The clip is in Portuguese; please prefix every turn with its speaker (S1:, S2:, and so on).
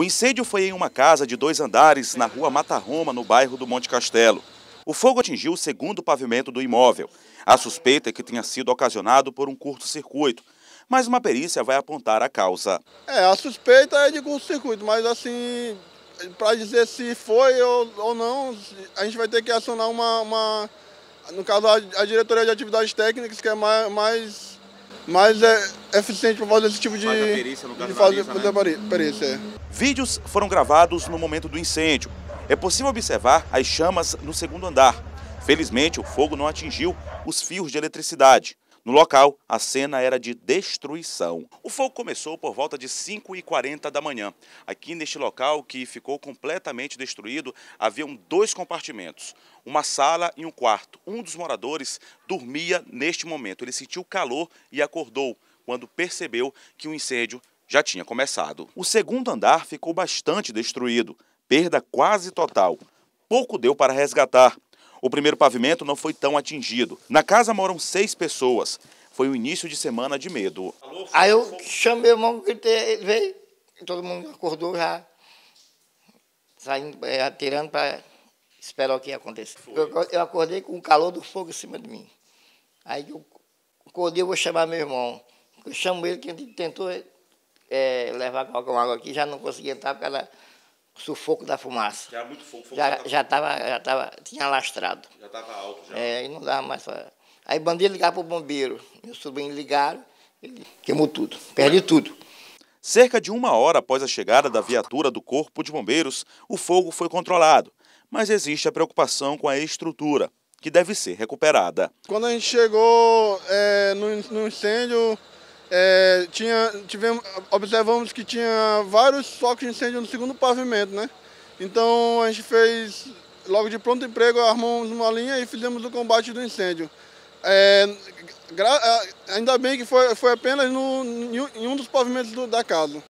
S1: O incêndio foi em uma casa de dois andares na rua Mata Roma, no bairro do Monte Castelo. O fogo atingiu o segundo pavimento do imóvel. A suspeita é que tenha sido ocasionado por um curto-circuito, mas uma perícia vai apontar a causa.
S2: É, a suspeita é de curto-circuito, mas assim, para dizer se foi ou, ou, não, a gente vai ter que acionar uma, uma no caso, a, a diretoria de atividades técnicas, que é mais, mais,
S1: mais é, eficiente para fazer esse tipo de. Faz a perícia no caso né? perícia, é. Vídeos foram gravados no momento do incêndio. É possível observar as chamas no segundo andar. Felizmente, o fogo não atingiu os fios de eletricidade. No local, a cena era de destruição. O fogo começou por volta de 5h40 da manhã. Aqui neste local, que ficou completamente destruído, haviam dois compartimentos, uma sala e um quarto. Um dos moradores dormia neste momento. Ele sentiu calor e acordou quando percebeu que o incêndio já tinha começado. O segundo andar ficou bastante destruído, perda quase total. Pouco deu para resgatar. O primeiro pavimento não foi tão atingido. Na casa moram seis pessoas. Foi o início de semana de medo.
S3: Aí eu chamei o irmão, que ele veio, todo mundo acordou já, saindo, é, atirando para esperar o que ia acontecer. Eu, eu, acordei com o calor do fogo em cima de mim. Aí eu acordei, eu vou chamar meu irmão. Eu chamo ele que tentou é, levar com água aqui, já não conseguia entrar por causa do sufoco da fumaça. Já é muito fogo, fogo já estava. Já, tava, já tava, tinha alastrado. Já estava alto já. É, e não dava mais Aí bandido ligar para o bombeiro. Meus sobrinhos ligaram,
S1: ele queimou tudo, perdi tudo. Cerca de uma hora após a chegada da viatura do Corpo de Bombeiros, o fogo foi controlado, mas existe a preocupação com a estrutura, que deve ser recuperada.
S2: Quando a gente chegou é, no, no incêndio, é, tinha, tivemos, observamos que tinha vários focos de incêndio no segundo pavimento, né? Então a gente fez, logo de pronto emprego, armamos uma linha e fizemos o combate do incêndio. É, gra, é, ainda bem que
S1: foi, foi apenas no, em um dos pavimentos do, da casa.